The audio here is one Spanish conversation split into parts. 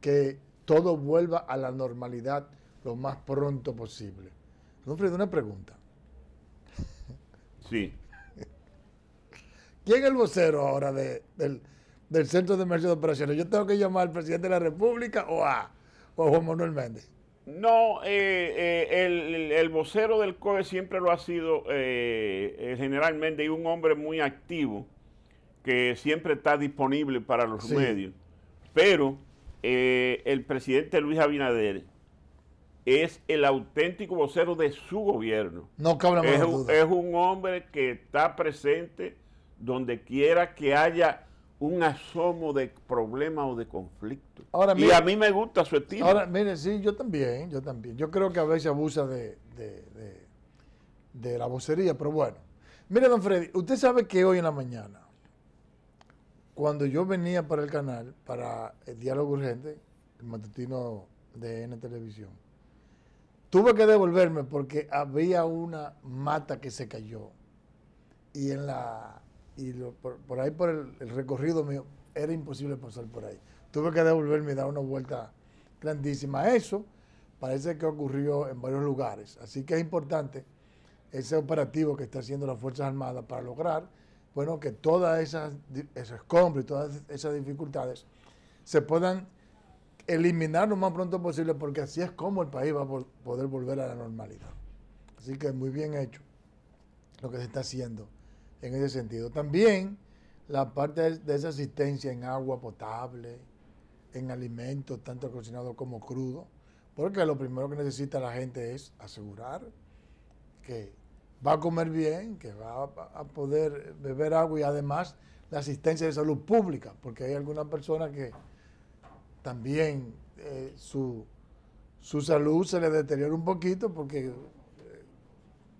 que todo vuelva a la normalidad lo más pronto posible. ofrece una pregunta. Sí. ¿Quién es el vocero ahora del, Centro de emergencia de Operaciones? ¿Yo tengo que llamar al presidente de la República o a, Juan Manuel Méndez? No, eh, eh, el, vocero del COE siempre lo ha sido eh, generalmente y un hombre muy activo que siempre está disponible para los medios. Pero eh, el presidente Luis Abinader es el auténtico vocero de su gobierno. No es, un, es un hombre que está presente donde quiera que haya un asomo de problema o de conflicto. y a mí me gusta su estilo. Ahora, mire, sí, yo también, yo también. Yo creo que a veces abusa de, de, de la vocería, pero bueno. Mire, don Freddy, usted sabe que hoy en la mañana cuando yo venía para el canal, para el diálogo urgente, el matutino de N Televisión, tuve que devolverme porque había una mata que se cayó. Y en la y por, ahí por el, el, recorrido mío era imposible pasar por ahí. Tuve que devolverme y dar una vuelta grandísima. Eso parece que ocurrió en varios lugares. Así que es importante ese operativo que está haciendo las Fuerzas Armadas para lograr bueno, que todas esas, y todas esas dificultades se puedan eliminar lo más pronto posible, porque así es como el país va a poder volver a la normalidad. Así que muy bien hecho lo que se está haciendo en ese sentido. También la parte de esa asistencia en agua potable, en alimentos, tanto cocinado como crudo, porque lo primero que necesita la gente es asegurar que va a comer bien, que va a poder beber agua y además la asistencia de salud pública, porque hay algunas personas que también eh, su, salud se le deteriora un poquito porque eh,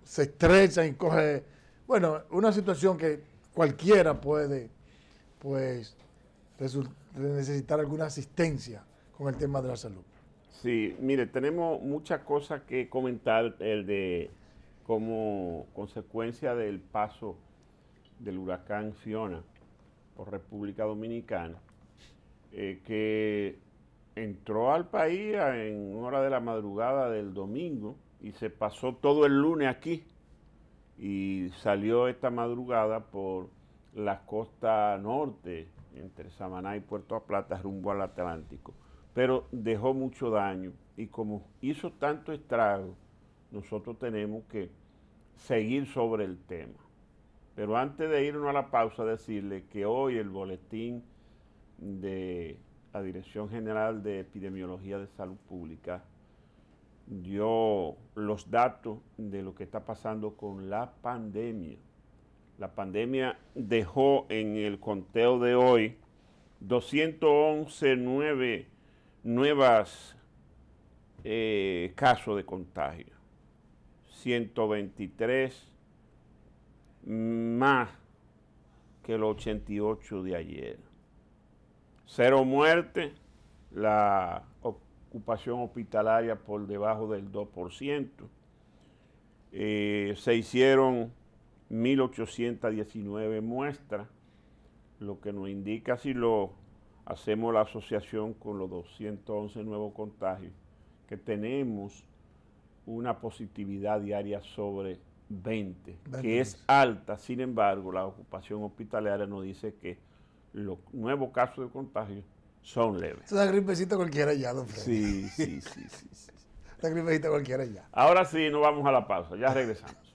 se estrecha y coge, bueno, una situación que cualquiera puede, pues, necesitar alguna asistencia con el tema de la salud. Sí, mire, tenemos muchas cosas que comentar el de como consecuencia del paso del huracán Fiona por República Dominicana, eh, que entró al país en hora de la madrugada del domingo y se pasó todo el lunes aquí y salió esta madrugada por la costa norte, entre Samaná y Puerto Plata, rumbo al Atlántico. Pero dejó mucho daño y como hizo tanto estrago, nosotros tenemos que seguir sobre el tema. Pero antes de irnos a la pausa, decirle que hoy el boletín de la Dirección General de Epidemiología de Salud Pública dio los datos de lo que está pasando con la pandemia. La pandemia dejó en el conteo de hoy 211 nueve, nuevas eh, casos de contagio. 123 más que los 88 de ayer. Cero muertes, la ocupación hospitalaria por debajo del 2%. Eh, se hicieron 1.819 muestras, lo que nos indica si lo hacemos la asociación con los 211 nuevos contagios que tenemos una positividad diaria sobre 20, que es alta. Sin embargo, la ocupación hospitalaria nos dice que los nuevos casos de contagio son leves. la gripecita cualquiera ya, don Sí, sí, sí, sí. sí, gripecita cualquiera ya. Ahora sí, nos vamos a la pausa. Ya regresamos.